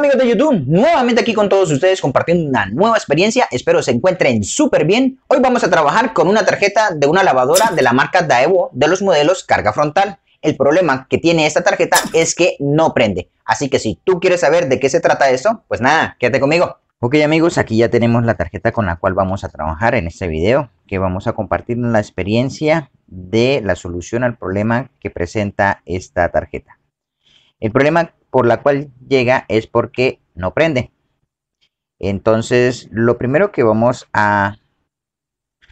amigos de YouTube? Nuevamente aquí con todos ustedes compartiendo una nueva experiencia. Espero se encuentren súper bien. Hoy vamos a trabajar con una tarjeta de una lavadora de la marca Daewoo de los modelos carga frontal. El problema que tiene esta tarjeta es que no prende. Así que si tú quieres saber de qué se trata esto, pues nada, quédate conmigo. Ok amigos, aquí ya tenemos la tarjeta con la cual vamos a trabajar en este video, que vamos a compartir la experiencia de la solución al problema que presenta esta tarjeta. El problema por la cual llega es porque no prende. Entonces, lo primero que vamos a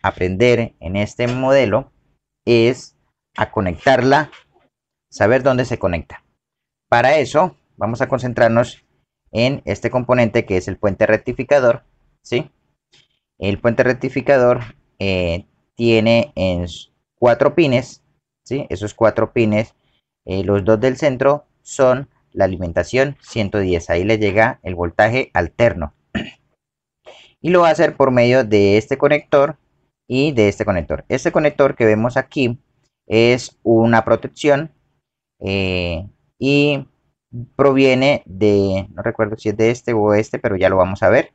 aprender en este modelo es a conectarla, saber dónde se conecta. Para eso, vamos a concentrarnos en este componente que es el puente rectificador. ¿sí? El puente rectificador eh, tiene en cuatro pines, ¿sí? esos cuatro pines, eh, los dos del centro son la alimentación 110. Ahí le llega el voltaje alterno. y lo va a hacer por medio de este conector y de este conector. Este conector que vemos aquí es una protección eh, y proviene de, no recuerdo si es de este o este, pero ya lo vamos a ver.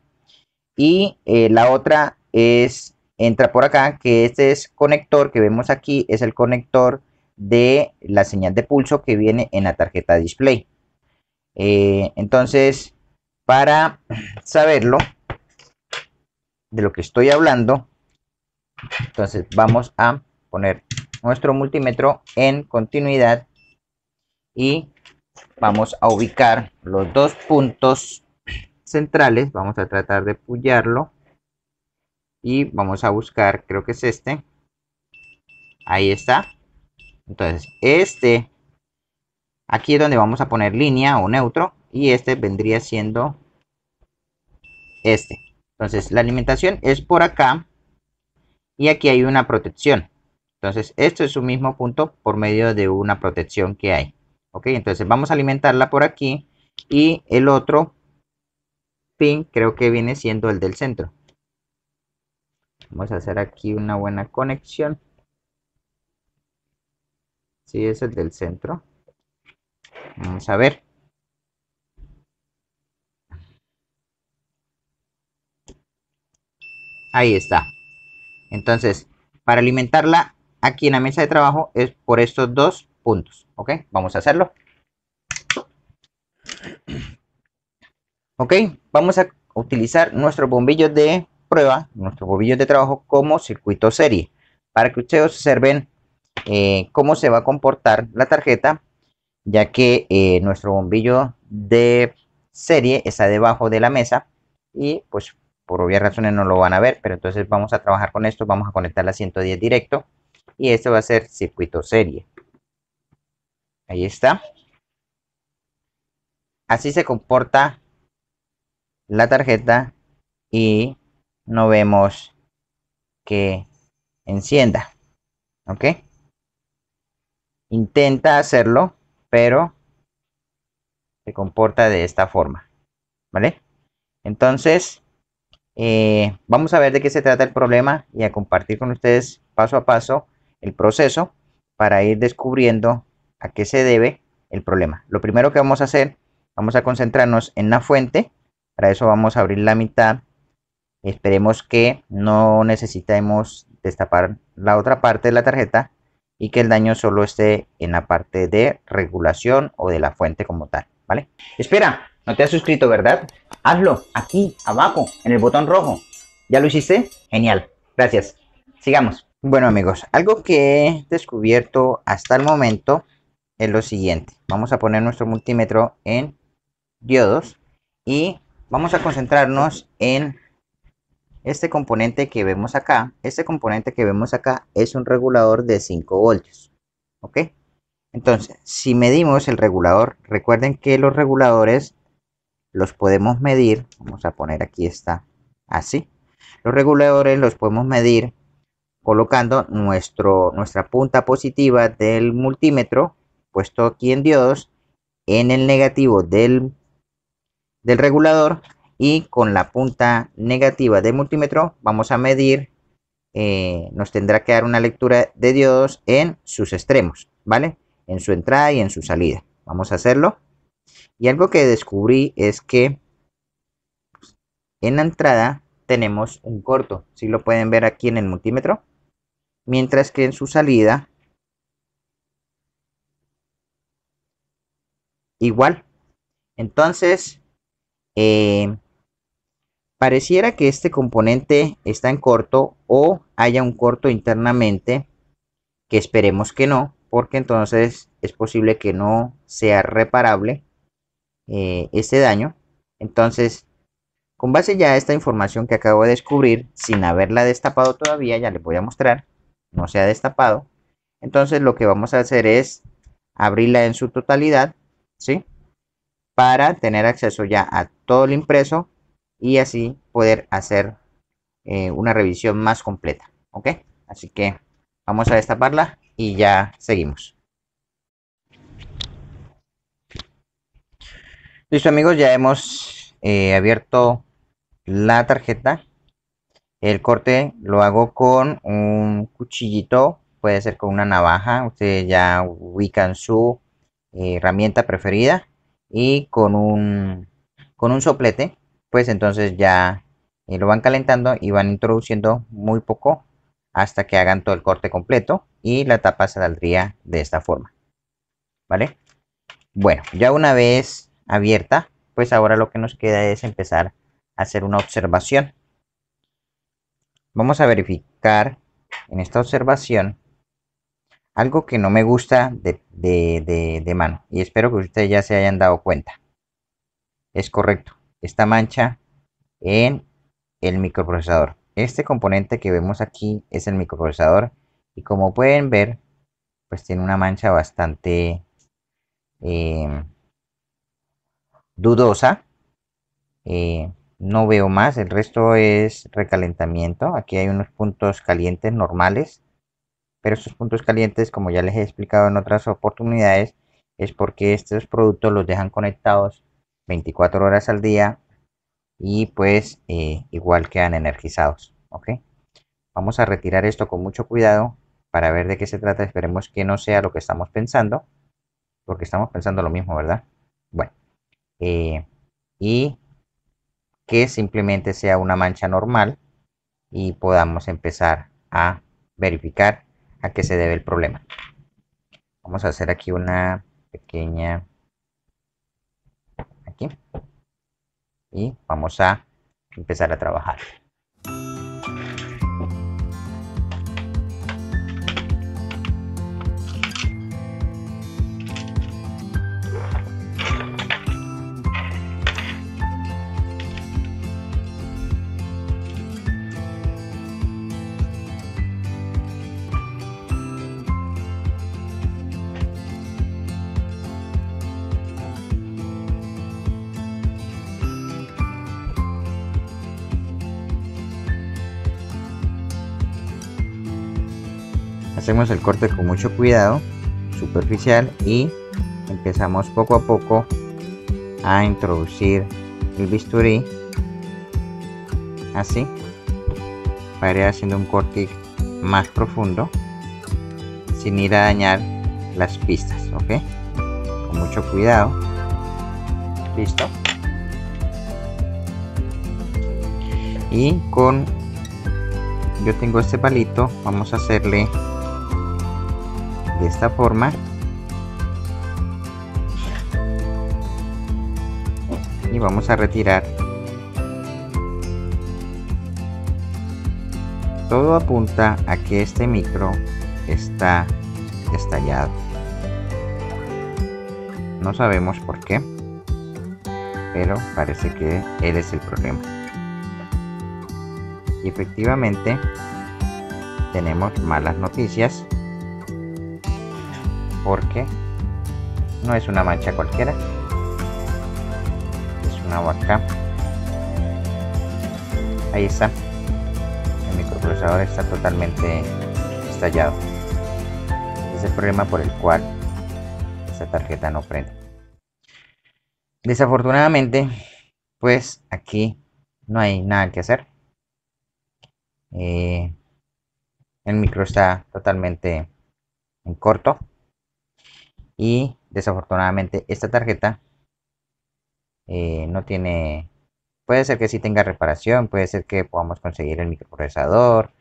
Y eh, la otra es, entra por acá, que este es conector que vemos aquí, es el conector de la señal de pulso que viene en la tarjeta display. Eh, entonces, para saberlo, de lo que estoy hablando, entonces vamos a poner nuestro multímetro en continuidad y vamos a ubicar los dos puntos centrales. Vamos a tratar de apoyarlo y vamos a buscar, creo que es este. Ahí está. Entonces, este Aquí es donde vamos a poner línea o neutro y este vendría siendo este. Entonces la alimentación es por acá y aquí hay una protección. Entonces esto es su mismo punto por medio de una protección que hay. Ok, entonces vamos a alimentarla por aquí y el otro pin creo que viene siendo el del centro. Vamos a hacer aquí una buena conexión. Si sí, es el del centro. Vamos a ver. Ahí está. Entonces, para alimentarla aquí en la mesa de trabajo es por estos dos puntos. ¿Ok? Vamos a hacerlo. Ok, vamos a utilizar nuestros bombillos de prueba, Nuestro bombillo de trabajo como circuito serie. Para que ustedes observen eh, cómo se va a comportar la tarjeta ya que eh, nuestro bombillo de serie está debajo de la mesa y pues por obvias razones no lo van a ver, pero entonces vamos a trabajar con esto, vamos a conectar la 110 directo y este va a ser circuito serie. Ahí está. Así se comporta la tarjeta y no vemos que encienda. ¿Ok? Intenta hacerlo pero se comporta de esta forma, ¿vale? Entonces, eh, vamos a ver de qué se trata el problema y a compartir con ustedes paso a paso el proceso para ir descubriendo a qué se debe el problema. Lo primero que vamos a hacer, vamos a concentrarnos en la fuente, para eso vamos a abrir la mitad, esperemos que no necesitemos destapar la otra parte de la tarjeta y que el daño solo esté en la parte de regulación o de la fuente como tal, ¿vale? Espera, no te has suscrito, ¿verdad? Hazlo aquí, abajo, en el botón rojo. ¿Ya lo hiciste? Genial, gracias. Sigamos. Bueno amigos, algo que he descubierto hasta el momento es lo siguiente. Vamos a poner nuestro multímetro en diodos y vamos a concentrarnos en este componente que vemos acá, este componente que vemos acá es un regulador de 5 voltios. ¿Ok? Entonces, si medimos el regulador, recuerden que los reguladores los podemos medir. Vamos a poner aquí está así. Los reguladores los podemos medir colocando nuestro, nuestra punta positiva del multímetro puesto aquí en diodos en el negativo del, del regulador y con la punta negativa del multímetro vamos a medir, eh, nos tendrá que dar una lectura de diodos en sus extremos, ¿vale? En su entrada y en su salida. Vamos a hacerlo. Y algo que descubrí es que en la entrada tenemos un corto, si lo pueden ver aquí en el multímetro, mientras que en su salida igual. Entonces, eh, pareciera que este componente está en corto o haya un corto internamente, que esperemos que no, porque entonces es posible que no sea reparable eh, este daño. Entonces, con base ya a esta información que acabo de descubrir, sin haberla destapado todavía, ya les voy a mostrar, no se ha destapado. Entonces lo que vamos a hacer es abrirla en su totalidad, ¿sí? para tener acceso ya a todo el impreso y así poder hacer eh, una revisión más completa. ¿Ok? Así que vamos a destaparla y ya seguimos. Listo amigos, ya hemos eh, abierto la tarjeta. El corte lo hago con un cuchillito, puede ser con una navaja. Ustedes ya ubican su eh, herramienta preferida y con un, con un soplete, pues entonces ya eh, lo van calentando y van introduciendo muy poco hasta que hagan todo el corte completo y la tapa saldría de esta forma. ¿Vale? Bueno, ya una vez abierta, pues ahora lo que nos queda es empezar a hacer una observación. Vamos a verificar en esta observación algo que no me gusta de, mano y espero que ustedes ya se hayan dado cuenta es correcto esta mancha en el microprocesador este componente que vemos aquí es el microprocesador y como pueden ver pues tiene una mancha bastante eh, dudosa eh, no veo más el resto es recalentamiento aquí hay unos puntos calientes normales pero estos puntos calientes, como ya les he explicado en otras oportunidades, es porque estos productos los dejan conectados 24 horas al día y pues eh, igual quedan energizados. Vamos a retirar esto con mucho cuidado para ver de qué se trata. Esperemos que no sea lo que estamos pensando, porque estamos pensando lo mismo, ¿verdad? Bueno, eh, y que simplemente sea una mancha normal y podamos empezar a verificar a qué se debe el problema. Vamos a hacer aquí una pequeña... Aquí. Y vamos a empezar a trabajar. Hacemos el corte con mucho cuidado, superficial y empezamos poco a poco a introducir el bisturí así para ir haciendo un corte más profundo sin ir a dañar las pistas ok con mucho cuidado listo y con yo tengo este palito vamos a hacerle de esta forma y vamos a retirar todo apunta a que este micro está estallado no sabemos por qué pero parece que él es el problema y efectivamente tenemos malas noticias porque no es una mancha cualquiera, es una vaca. Ahí está, el microprocesador está totalmente estallado. Es el problema por el cual esta tarjeta no prende. Desafortunadamente, pues aquí no hay nada que hacer. Eh, el micro está totalmente en corto y desafortunadamente esta tarjeta eh, no tiene puede ser que sí tenga reparación puede ser que podamos conseguir el microprocesador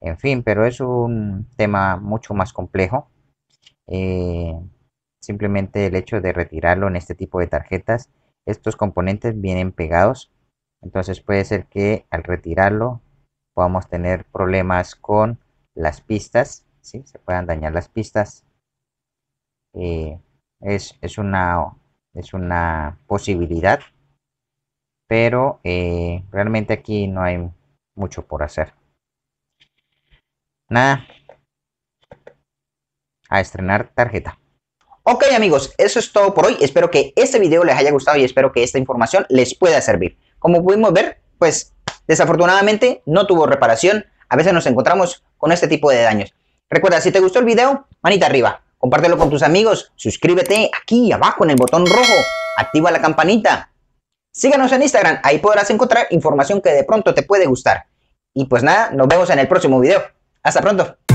en fin pero es un tema mucho más complejo eh, simplemente el hecho de retirarlo en este tipo de tarjetas estos componentes vienen pegados entonces puede ser que al retirarlo podamos tener problemas con las pistas si se puedan dañar las pistas eh, es, una, es una posibilidad, pero eh, realmente aquí no hay mucho por hacer. Nada, a estrenar tarjeta. Ok amigos, eso es todo por hoy. Espero que este video les haya gustado y espero que esta información les pueda servir. Como pudimos ver, pues desafortunadamente no tuvo reparación. A veces nos encontramos con este tipo de daños. Recuerda, si te gustó el video, manita arriba compártelo con tus amigos, suscríbete aquí abajo en el botón rojo, activa la campanita. Síganos en Instagram, ahí podrás encontrar información que de pronto te puede gustar. Y pues nada, nos vemos en el próximo video. Hasta pronto.